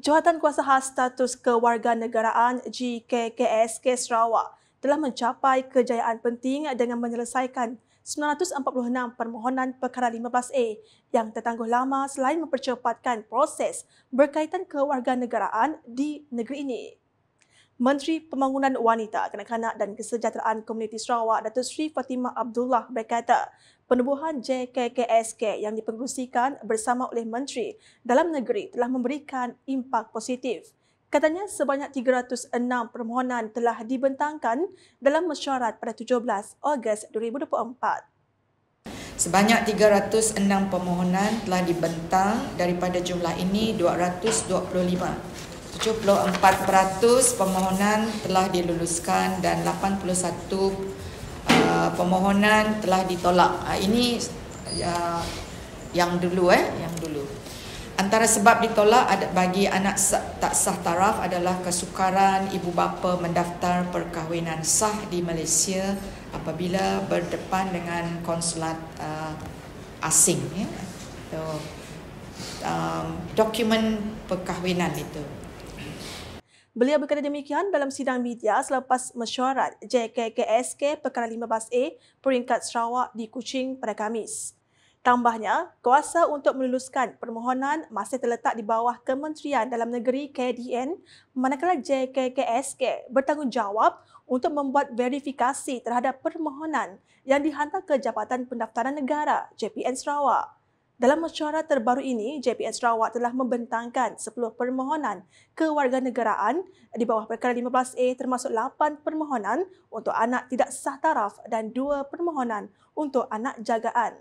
Jawatan Kuasa Khas Status Kewarganegaraan GKKS K Sarawak telah mencapai kejayaan penting dengan menyelesaikan 946 permohonan perkara 15A yang tertangguh lama selain mempercepatkan proses berkaitan kewarganegaraan di negeri ini. Menteri Pembangunan Wanita, Kanak-kanak dan Kesejahteraan Komuniti Sarawak, Datuk Sri Fatimah Abdullah berkata, penubuhan JKKSK yang diperkongsikan bersama oleh Menteri dalam negeri telah memberikan impak positif. Katanya sebanyak 306 permohonan telah dibentangkan dalam mesyuarat pada 17 Ogos 2024. Sebanyak 306 permohonan telah dibentang daripada jumlah ini 225 74% pemohonan telah diluluskan dan 81% uh, permohonan telah ditolak. Ah, ini ya, yang dulu eh, yang dulu. Antara sebab ditolak ada bagi anak tak sah taraf adalah kesukaran ibu bapa mendaftar perkahwinan sah di Malaysia apabila berdepan dengan konsulat uh, asing ya. So, um, dokumen perkahwinan itu Beliau berkata demikian dalam sidang media selepas mesyuarat JKKSK Perkara 15A Peringkat Sarawak di Kuching pada Khamis. Tambahnya, kuasa untuk meluluskan permohonan masih terletak di bawah Kementerian Dalam Negeri KDN manakala JKKSK bertanggungjawab untuk membuat verifikasi terhadap permohonan yang dihantar ke Jabatan Pendaftaran Negara JPN Sarawak. Dalam mesyuarat terbaru ini, JPS Sarawak telah membentangkan 10 permohonan kewarganegaraan di bawah perkara 15A termasuk 8 permohonan untuk anak tidak sah taraf dan 2 permohonan untuk anak jagaan.